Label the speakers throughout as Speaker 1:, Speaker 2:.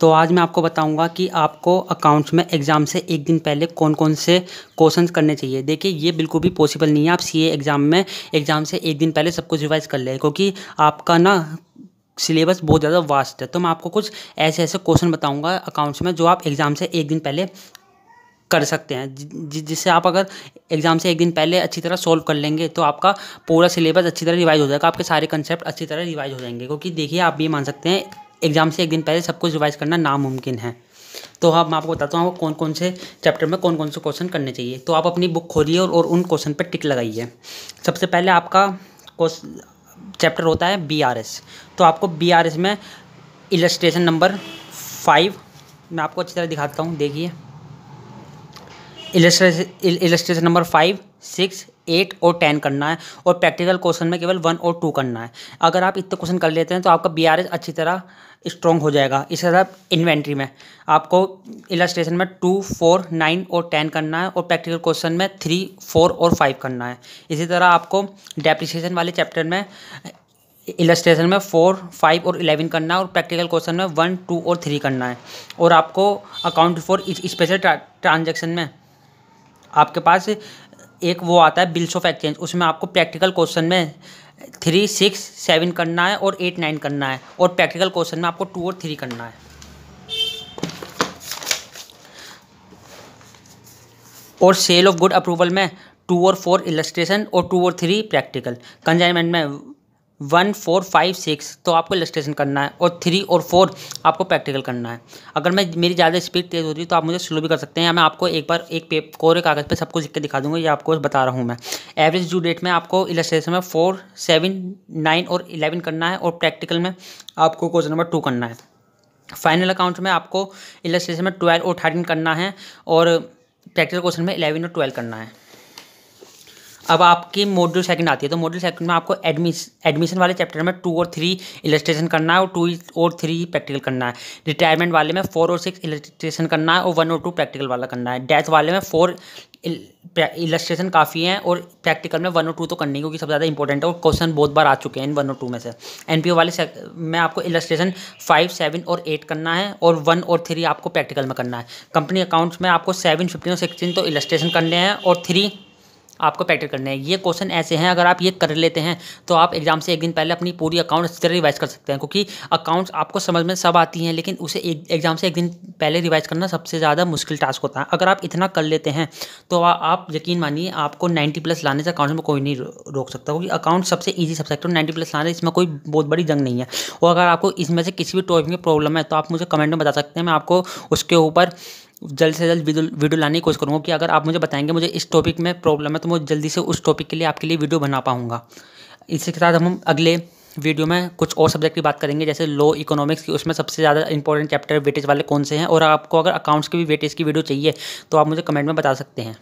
Speaker 1: तो आज मैं आपको बताऊंगा कि आपको अकाउंट्स में एग्ज़ाम से एक दिन पहले कौन कौन से क्वेश्चंस करने चाहिए देखिए ये बिल्कुल भी पॉसिबल नहीं है आप सीए एग्ज़ाम में एग्ज़ाम से एक दिन पहले सब कुछ रिवाइज़ कर लें क्योंकि आपका ना सिलेबस बहुत ज़्यादा वास्ट है तो मैं आपको कुछ ऐसे ऐसे क्वेश्चन बताऊँगा अकाउंट्स में जो आप एग्ज़ाम से एक दिन पहले कर सकते हैं जिससे आप अगर एग्ज़ाम से एक दिन पहले अच्छी तरह सॉल्व कर लेंगे तो आपका पूरा सिलेबस अच्छी तरह रिवाइज हो जाएगा आपके सारे कंसेप्ट अच्छी तरह रिवाइज हो जाएंगे क्योंकि देखिए आप ये मान सकते हैं एग्ज़ाम से एक दिन पहले सब कुछ रिवाइज़ करना नामुमकिन है तो हम मैं आपको बताता हूँ कौन कौन से चैप्टर में कौन कौन से क्वेश्चन करने चाहिए तो आप अपनी बुक खोलिए और, और उन क्वेश्चन पर टिक लगाइए सबसे पहले आपका चैप्टर होता है बी आर एस तो आपको बी आर एस में इलस्ट्रेशन नंबर फाइव मैं आपको अच्छी तरह दिखाता हूँ देखिए illustration number five six eight और टेन करना है और प्रैक्टिकल क्वेश्चन में केवल वन और टू करना है अगर आप इतने क्वेश्चन कर लेते हैं तो आपका बी अच्छी तरह स्ट्रॉन्ग हो जाएगा इसके साथ इन्वेंट्री में आपको इलास्ट्रेशन में टू फोर नाइन और टेन करना है और प्रैक्टिकल क्वेश्चन में थ्री फोर और फाइव करना है इसी तरह आपको डेप्रिसिएशन वाले चैप्टर में इलास्ट्रेशन में फोर फाइव और इलेवन करना है और प्रैक्टिकल क्वेश्चन में वन टू और थ्री करना है और आपको अकाउंट फॉर स्पेशल ट्रांजेक्शन में आपके पास एक वो आता है बिल्स ऑफ एक्सचेंज उसमें आपको प्रैक्टिकल क्वेश्चन में थ्री सिक्स सेवन करना है और एट नाइन करना है और प्रैक्टिकल क्वेश्चन में आपको टू और थ्री करना है और सेल ऑफ गुड अप्रूवल में टू और फोर इलस्ट्रेशन और टू और थ्री प्रैक्टिकल कंजाइनमेंट में वन फोर फाइव सिक्स तो आपको इलस्ट्रेशन करना है और थ्री और फोर आपको प्रैक्टिकल करना है अगर मैं मेरी ज़्यादा स्पीड तेज़ होती है तो आप मुझे स्लो भी कर सकते हैं या मैं आपको एक बार एक पे कोरे कागज़ पे सब कुछ लिख के दिखा दूंगा ये आपको बता रहा हूँ मैं एवरेज ड्यू डेट में आपको इलस्ट्रेशन में फोर सेवन नाइन और इलेवन करना है और प्रैक्टिकल में आपको क्वेश्चन नंबर टू करना है फाइनल अकाउंट में आपको इलस्ट्रेशन में ट्वेल्व और थर्टीन करना है और प्रैक्टिकल क्वेश्चन में इलेवन और ट्वेल्व करना है अब आपकी मॉड्यूल सेकंड आती है तो मॉड्यूल सेकंड में आपको एडमिश एडमिशन वाले चैप्टर में टू और थ्री इलस्ट्रेशन करना है और टू और थ्री प्रैक्टिकल करना है रिटायरमेंट वाले में फोर और सिक्स इलस्ट्रेशन करना है और वन और टू प्रैक्टिकल वाला करना है डेथ वाले में फोर इलस्ट्रेशन काफ़ी हैं और प्रैक्टिकल में वन और टू तो करनी क्योंकि सबसे ज़्यादा इंपॉर्टेंट है और क्वेश्चन बहुत बार आ चुके हैं इन वन और टू में से एन वाले में आपको इलस्ट्रेशन फाइव सेवन और एट करना है और वन और थ्री आपको प्रैक्टिकल में करना है कंपनी अकाउंट्स में आपको सेवन फिफ्टीन और सिक्सटीन तो इलस्ट्रेशन करने हैं और थ्री आपको प्रैक्टिस करने हैं ये क्वेश्चन ऐसे हैं अगर आप ये कर लेते हैं तो आप एग्जाम से एक दिन पहले अपनी पूरी अकाउंट अच्छी तरह रिवाइज कर सकते हैं क्योंकि अकाउंट्स आपको समझ में सब आती हैं लेकिन उसे एक एग्जाम से एक दिन पहले रिवाइज करना सबसे ज़्यादा मुश्किल टास्क होता है अगर आप इतना कर लेते हैं तो आ, आप यकीन मानिए आपको नाइन्टी प्लस लाने से अकाउंट में कोई नहीं रोक सकता क्योंकि अकाउंट सबसे ईजी सब सेक्टर नाइन्टी प्लस लाने इसमें कोई बहुत बड़ी जंग नहीं है और अगर आपको इसमें से किसी भी टॉपिक में प्रॉब्लम है तो आप मुझे कमेंट में बता सकते हैं मैं आपको उसके ऊपर जल्द से जल्द वीडियो लाने की कोशिश करूँगा कि अगर आप मुझे बताएंगे मुझे इस टॉपिक में प्रॉब्लम है तो मैं जल्दी से उस टॉपिक के लिए आपके लिए वीडियो बना पाऊँगा इसी के साथ हम अगले वीडियो में कुछ और सब्जेक्ट की बात करेंगे जैसे लो इकोनॉमिक्स की उसमें सबसे ज़्यादा इंपॉर्टेंट चैप्टर वेटेज वाले कौन से हैं और आपको अगर अकाउंट्स की भी वेटेज की वीडियो चाहिए तो आप मुझे कमेंट में बता सकते हैं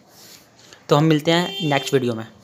Speaker 1: तो हम मिलते हैं नेक्स्ट वीडियो में